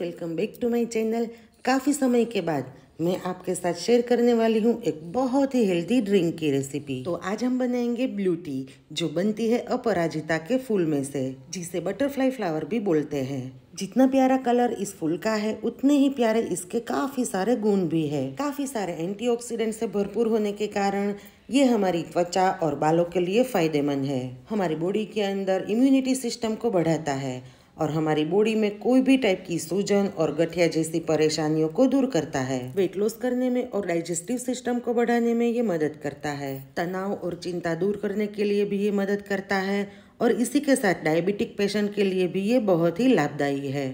welcome back to my channel काफ़ी समय के बाद मैं आपके साथ शेयर करने वाली हूँ एक बहुत ही हेल्दी ड्रिंक की रेसिपी तो आज हम बनाएंगे ब्लू टी जो बनती है अपराजिता के फूल में से जिसे बटरफ्लाई फ्लावर भी बोलते हैं जितना प्यारा कलर इस फूल का है उतने ही प्यारे इसके काफ़ी सारे गुण भी है काफ़ी सारे एंटी से भरपूर होने के कारण ये हमारी त्वचा और बालों के लिए फायदेमंद है हमारी बॉडी के अंदर इम्यूनिटी सिस्टम को बढ़ाता है और हमारी बॉडी में कोई भी टाइप की सूजन और गठिया जैसी परेशानियों को दूर करता है वेट लॉस करने में और डाइजेस्टिव सिस्टम को बढ़ाने में ये मदद करता है तनाव और चिंता दूर करने के लिए भी ये मदद करता है और इसी के साथ डायबिटिक पेशेंट के लिए भी ये बहुत ही लाभदायी है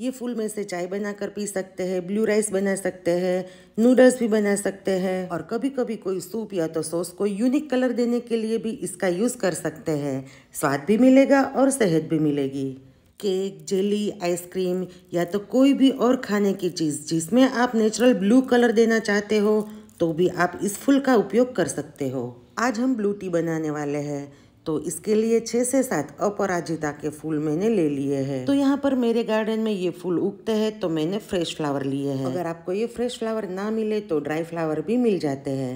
ये फूल में से चाय बनाकर पी सकते हैं ब्लू राइस बना सकते हैं नूडल्स भी बना सकते हैं और कभी कभी कोई सूप या तो सॉस को यूनिक कलर देने के लिए भी इसका यूज़ कर सकते हैं स्वाद भी मिलेगा और सेहत भी मिलेगी केक जेली आइसक्रीम या तो कोई भी और खाने की चीज़ जिसमें आप नेचुरल ब्लू कलर देना चाहते हो तो भी आप इस फूल का उपयोग कर सकते हो आज हम ब्लू टी बनाने वाले हैं तो इसके लिए छः से सात अपराजिता के फूल मैंने ले लिए हैं तो यहाँ पर मेरे गार्डन में ये फूल उगते हैं तो मैंने फ्रेश फ्लावर लिए हैं अगर आपको ये फ्रेश फ्लावर ना मिले तो ड्राई फ्लावर भी मिल जाते हैं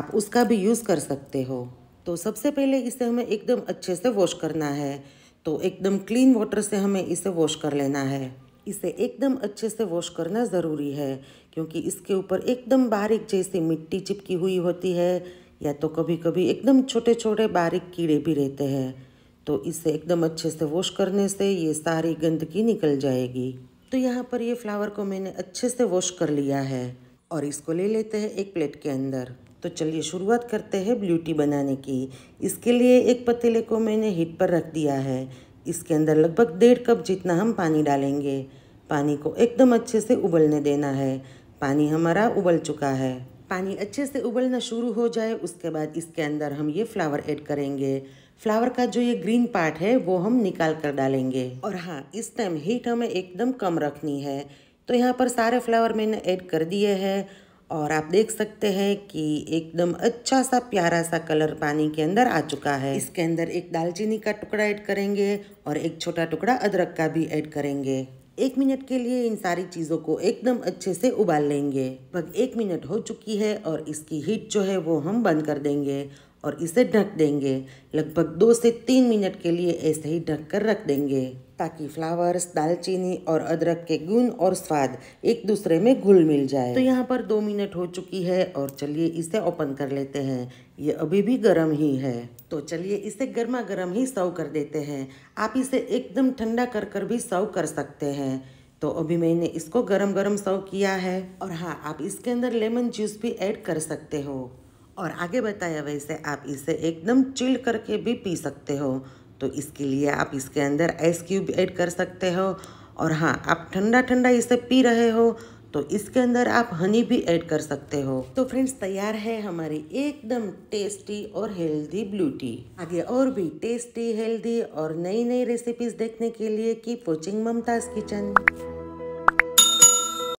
आप उसका भी यूज़ कर सकते हो तो सबसे पहले इसे हमें एकदम अच्छे से वॉश करना है तो एकदम क्लीन वाटर से हमें इसे वॉश कर लेना है इसे एकदम अच्छे से वॉश करना ज़रूरी है क्योंकि इसके ऊपर एकदम बारीक जैसी मिट्टी चिपकी हुई होती है या तो कभी कभी एकदम छोटे छोटे बारीक कीड़े भी रहते हैं तो इसे एकदम अच्छे से वॉश करने से ये सारी गंदगी निकल जाएगी तो यहाँ पर ये फ्लावर को मैंने अच्छे से वॉश कर लिया है और इसको ले लेते हैं एक प्लेट के अंदर तो चलिए शुरुआत करते हैं ब्लूटी बनाने की इसके लिए एक पतीले को मैंने हीट पर रख दिया है इसके अंदर लगभग डेढ़ कप जितना हम पानी डालेंगे पानी को एकदम अच्छे से उबलने देना है पानी हमारा उबल चुका है पानी अच्छे से उबलना शुरू हो जाए उसके बाद इसके अंदर हम ये फ्लावर ऐड करेंगे फ्लावर का जो ये ग्रीन पार्ट है वो हम निकाल कर डालेंगे और हाँ इस टाइम हीट हमें एकदम कम रखनी है तो यहाँ पर सारे फ्लावर मैंने ऐड कर दिए हैं और आप देख सकते हैं कि एकदम अच्छा सा प्यारा सा कलर पानी के अंदर आ चुका है इसके अंदर एक दालचीनी का टुकड़ा ऐड करेंगे और एक छोटा टुकड़ा अदरक का भी ऐड करेंगे एक मिनट के लिए इन सारी चीज़ों को एकदम अच्छे से उबाल लेंगे लगभग एक मिनट हो चुकी है और इसकी हीट जो है वो हम बंद कर देंगे और इसे ढक देंगे लगभग दो से तीन मिनट के लिए ऐसे ही ढक कर रख देंगे ताकि फ्लावर्स दालचीनी और अदरक के गुण और स्वाद एक दूसरे में घुल मिल जाए तो यहाँ पर दो मिनट हो चुकी है और चलिए इसे ओपन कर लेते हैं ये अभी भी गर्म ही है तो चलिए इसे गर्मा गर्म ही सर्व कर देते हैं आप इसे एकदम ठंडा कर कर भी सर्व कर सकते हैं तो अभी मैंने इसको गरम गरम सर्व किया है और हाँ आप इसके अंदर लेमन जूस भी ऐड कर सकते हो और आगे बताया वैसे आप इसे एकदम चिल करके भी पी सकते हो तो इसके लिए आप इसके अंदर आइस क्यूब ऐड कर सकते हो और हाँ आप ठंडा ठंडा इसे पी रहे हो तो इसके अंदर आप हनी भी ऐड कर सकते हो तो फ्रेंड्स तैयार है हमारी एकदम टेस्टी और हेल्दी ब्लू टी आगे और भी टेस्टी हेल्दी और नई नई रेसिपीज देखने के लिए की वॉचिंग ममताज किचन